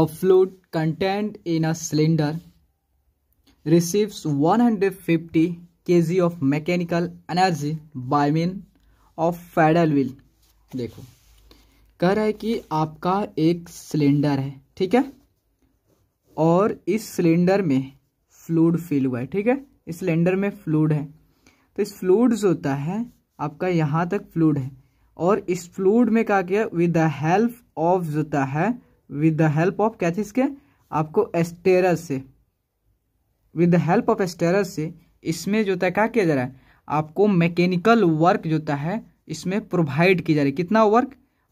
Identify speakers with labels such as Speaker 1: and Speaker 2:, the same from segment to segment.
Speaker 1: of fluid contained in a cylinder receives 150 kg of mechanical energy by means of paddle wheel देखो कह रहा है कि आपका एक सिलेंडर है ठीक है और इस सिलेंडर में फ्लूड फिल हुआ है ठीक है इस सिलेंडर में फ्लूड है तो इस फ्लूड जो होता है आपका यहाँ तक फ्लूड है और इस फ्लूड में कहा गया विद द हेल्प ऑफ जो होता है विद द हेल्प ऑफ क्या थी इसके आपको एस्टेरस से विद द हेल्प ऑफ एस्टेरस से इसमें जो है क्या किया जा रहा है आपको मैकेनिकल वर्क जो है इसमें प्रोवाइड की जा रही है कितना वर्क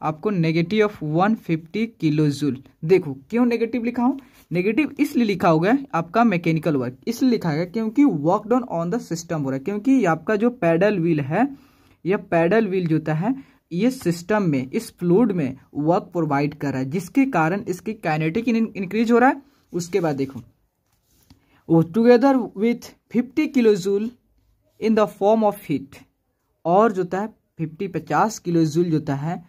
Speaker 1: आपको negative of one fifty kilo joule देखो क्यों नेगेटिव लिखा हो नेगेटिव इसलिए लिखा होगा आपका मैकेनिकल वर्क इसलिए लिखा गया क्योंकि work done on the system हो रहा है क्योंकि आपका जो पैडल व्हील है या पैडल व्हील जो है ये सिस्टम में इस फ्लूड में वर्क प्रोवाइड कर रहा है जिसके कारण इसकी काइनेटिक इंक्रीज हो रहा है उसके बाद देखो वो together with 50 kilo joule in the form of heat और जो है 50 50 किलो जूल जो है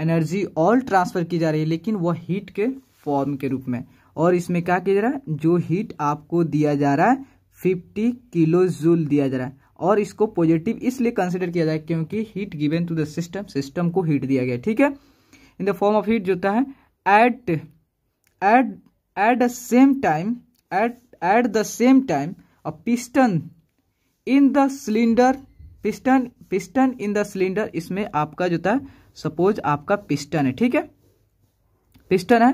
Speaker 1: एनर्जी ऑल ट्रांसफर की जा रही है लेकिन वह हीट के फॉर्म के रूप में और इसमें क्या किया जा रहा है जो हीट आपको दिया जा रहा है 50 किलो जूल दिया जा रहा है और इसको पॉजिटिव इसलिए कंसिडर किया जाए क्योंकि heat given to the system system को हीट दिया गया ठीक है in the form of heat जो होता है at at at the same time at at the same time a piston in the cylinder piston piston in the cylinder इसमें आपका जो है सपोज आपका पिस्टन है ठीक है पिस्टन है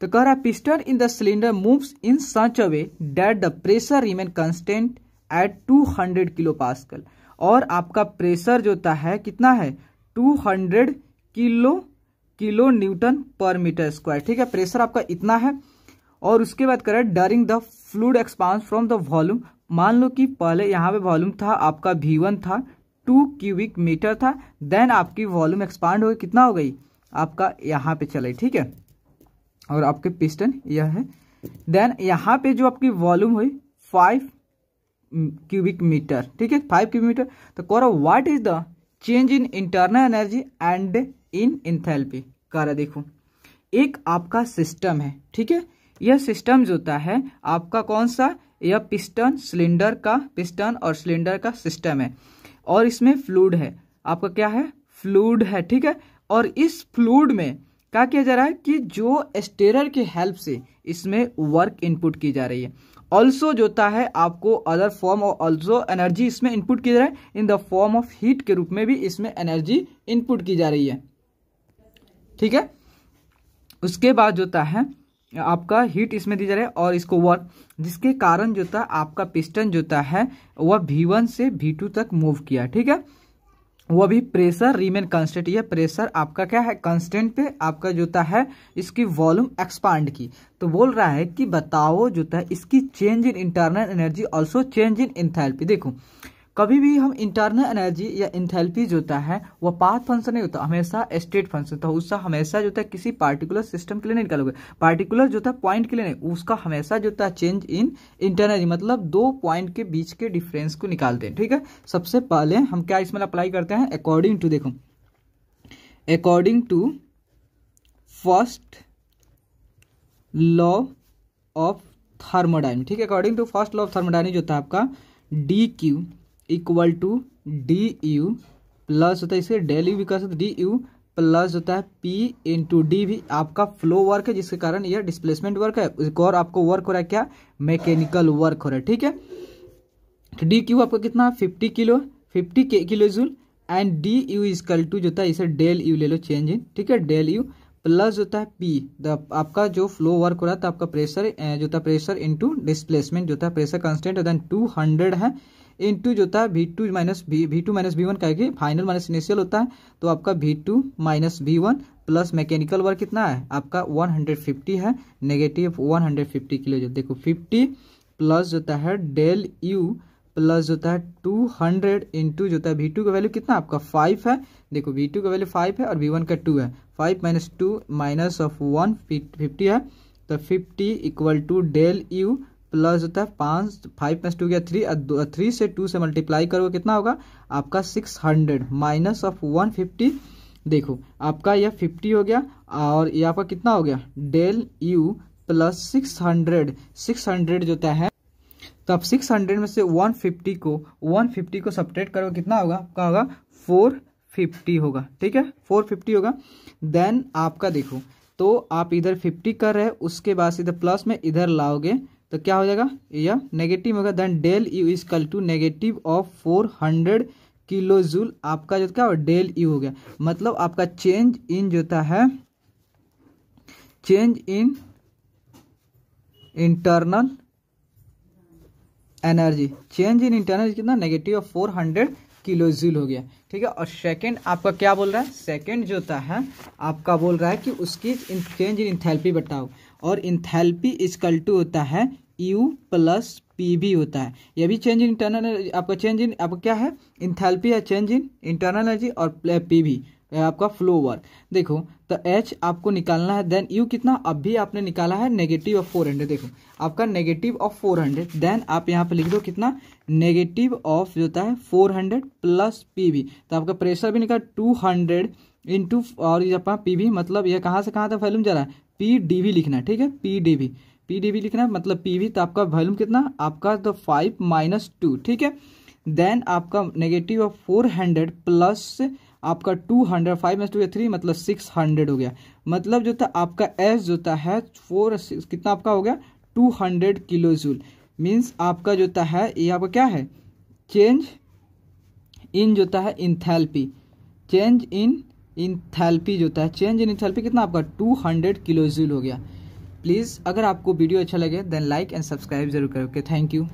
Speaker 1: तो कह रहा है piston in the cylinder moves in such a way that the pressure remain constant at two hundred kilo pascal और आपका प्रेशर जो होता है कितना है two hundred kilo kilo newton per meter square ठीक है प्रेशर आपका इतना है और उसके बाद करें during the fluid expands from the volume मान लो कि पहले यहाँ पे वॉल्यूम था आपका वी था टू क्यूबिक मीटर था देन आपकी वॉल्यूम एक्सपांड हो गई कितना हो गई आपका यहाँ पे चले ठीक है और आपके पिस्टन यह है देन यहाँ पे जो आपकी वॉल्यूम हुई फाइव क्यूबिक मीटर ठीक है फाइव क्यूबिक मीटर तो रहा what is the change in internal energy and in enthalpy करा देखो एक आपका सिस्टम है ठीक है यह सिस्टम जो होता है आपका कौन सा यह पिस्टन सिलेंडर का पिस्टन और सिलेंडर का सिस्टम है और इसमें फ्लूड है आपका क्या है फ्लूड है ठीक है और इस फ्लूड में क्या किया जा रहा है कि जो स्टेरर के हेल्प से इसमें वर्क इनपुट की जा रही है ऑल्सो जो होता है आपको अदर फॉर्म और ऑल्सो एनर्जी इसमें इनपुट की जा रहा है in the form of heat के रूप में भी इसमें एनर्जी इनपुट की जा रही है ठीक है उसके बाद जो होता है आपका हीट इसमें दी जा रहा है और इसको वर्क जिसके कारण जो था आपका पिस्टन जो था है वह भी वन से भी टू तक मूव किया ठीक है वो भी प्रेशर रिमेन कॉन्स्टेंट या प्रेशर आपका क्या है कॉन्स्टेंट पे आपका जूता है इसकी वॉल्यूम एक्सपांड की तो बोल रहा है कि बताओ जूता इसकी change in internal energy also change in enthalpy देखो कभी भी हम इंटरनल एनर्जी या इंथेल्पी जो होता है वह पाथ फंक्शन नहीं होता हमेशा स्टेट फंक्शन होता है उसका हमेशा जो है किसी पार्टिकुलर सिस्टम के लिए नहीं निकालोगे पार्टिकुलर जो था पॉइंट के लिए नहीं उसका हमेशा जो था चेंज इन इंटरनर्जी मतलब दो पॉइंट के बीच के डिफरेंस को निकालते हैं ठीक है सबसे पहले हम क्या इसमें अप्लाई करते हैं अकॉर्डिंग टू देखो according to first law of thermodynamics ठीक है according to first law of thermodynamics जो था आपका d q equal to d u plus होता है इसे डेल यू भी कह सकते डी यू प्लस होता है पी इन टू डी भी आपका फ्लो वर्क है जिसके कारण यह डिस्प्लेसमेंट वर्क है एक और आपको वर्क हो रहा है क्या मैकेनिकल वर्क हो रहा है ठीक है तो डी क्यू आपका कितना फिफ्टी किलो फिफ्टी के kilo joule and d u equal to जो है इसे डेल यू ले लो चेंज इन ठीक है डेल यू प्लस होता है पी द तो आपका जो फ्लो वर्क हो रहा था आपका प्रेशर जो था प्रेशर इंटू डिस्प्लेसमेंट जो था प्रेशर कांस्टेंट टू हंड्रेड है इनटू जो होता है V two minus V V two minus V one कहेगी फाइनल माइनस इनिशियल होता है तो आपका V two minus V one plus mechanical work कितना है आपका 150 है नेगेटिव 150 किलो जो देखो 50 प्लस जो होता है डेल यू प्लस जो होता है 200 हंड्रेड इंटू जो होता है वी टू का वैल्यू कितना आपका 5 है देखो वी टू का वैल्यू 5 है और वी वन का 2 है 5 minus two minus of one fifty है तो 50 equal to del u plus होता है पाँच फाइव प्लस टू गया थ्री थ्री से टू से मल्टीप्लाई करोगे कितना होगा आपका six hundred minus of one fifty देखो आपका यह फिफ्टी हो गया और ये आपका कितना हो गया del u plus six hundred six hundred जो है तो आप सिक्स हंड्रेड में से वन फिफ्टी को वन फिफ्टी को सपरेट करोगे कितना होगा आपका होगा फोर फिफ्टी होगा ठीक है फोर फिफ्टी होगा देन आपका देखो तो आप इधर फिफ्टी कर रहे उसके बाद सीधे प्लस में इधर लाओगे तो क्या हो जाएगा यह नेगेटिव होगा then del u is equal to negative of four hundred kilo joule आपका जो क्या डेल यू हो गया मतलब आपका चेंज इन जो था है change in internal energy change in internal कितना negative of four hundred kilo joule हो गया ठीक है और सेकंड आपका क्या बोल रहा है सेकंड जो था है आपका बोल रहा है कि उसकी चेंज इन इंथेल्पी बताओ और इंथैल्पी इजकल टू होता है यू प्लस पी भी होता है यह भी चेंज इन इंटरनल एनर्जी आपका चेंज इन आपका क्या है इंथैल्पी है चेंज इन इंटरनल एनर्जी और पी भी आपका फ्लो वर्क देखो तो एच आपको निकालना है देन यू कितना अब भी आपने निकाला है नेगेटिव ऑफ फोर हंड्रेड देखो आपका negative of four hundred then आप यहाँ पे लिख दो कितना नेगेटिव ऑफ जो होता है फोर हंड्रेड प्लस पी भी तो आपका प्रेशर भी निकाल टू हंड्रेड इंटू और ये अपना पी भी मतलब ये कहाँ से कहाँ तक वैल्यूम जा रहा है पी डी वी लिखना है ठीक है P d V P d V लिखना है मतलब पी वी तो आपका वॉल्यूम कितना आपका तो फाइव माइनस टू ठीक है देन आपका negative of four hundred plus आपका two hundred five minus two three मतलब सिक्स हंड्रेड हो गया मतलब जो था आपका एस जो था है फोर कितना आपका हो गया two hundred kilo joule means आपका जो था है ये आपका क्या है चेंज इन जो था है इंथैल्पी चेंज इन इंथैल्पी जो होता है चेंज इन इंथैल्पी कितना आपका 200 हंड्रेड किलोजूल हो गया प्लीज़ अगर आपको वीडियो अच्छा लगे देन लाइक एंड सब्सक्राइब जरूर करें ओके थैंक यू